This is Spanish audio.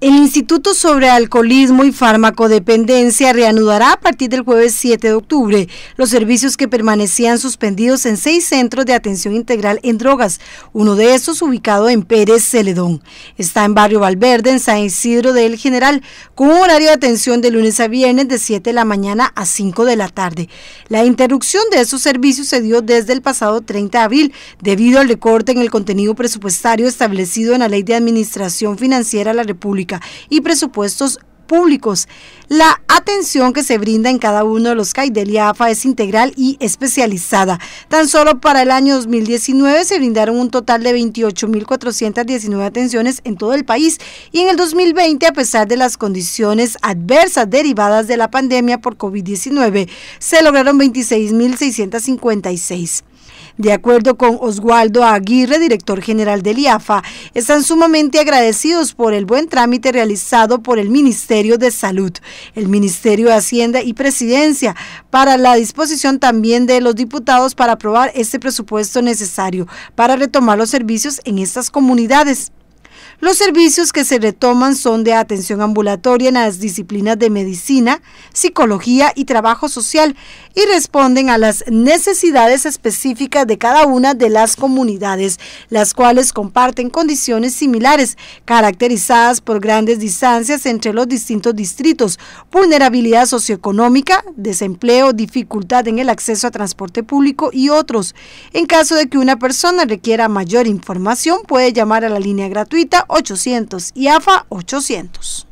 El Instituto sobre Alcoholismo y Farmacodependencia reanudará a partir del jueves 7 de octubre los servicios que permanecían suspendidos en seis centros de atención integral en drogas, uno de estos ubicado en Pérez Celedón. Está en Barrio Valverde, en San Isidro del General, con un horario de atención de lunes a viernes de 7 de la mañana a 5 de la tarde. La interrupción de esos servicios se dio desde el pasado 30 de abril debido al recorte en el contenido presupuestario establecido en la Ley de Administración Financiera de la República y Presupuestos públicos. La atención que se brinda en cada uno de los CAI es integral y especializada. Tan solo para el año 2019 se brindaron un total de 28.419 atenciones en todo el país y en el 2020, a pesar de las condiciones adversas derivadas de la pandemia por COVID-19, se lograron 26.656. De acuerdo con Oswaldo Aguirre, director general del IAFA, están sumamente agradecidos por el buen trámite realizado por el Ministerio de Salud, el Ministerio de Hacienda y Presidencia para la disposición también de los diputados para aprobar este presupuesto necesario para retomar los servicios en estas comunidades. Los servicios que se retoman son de atención ambulatoria en las disciplinas de medicina, psicología y trabajo social y responden a las necesidades específicas de cada una de las comunidades, las cuales comparten condiciones similares, caracterizadas por grandes distancias entre los distintos distritos, vulnerabilidad socioeconómica, desempleo, dificultad en el acceso a transporte público y otros. En caso de que una persona requiera mayor información, puede llamar a la línea gratuita 800 y AFA 800.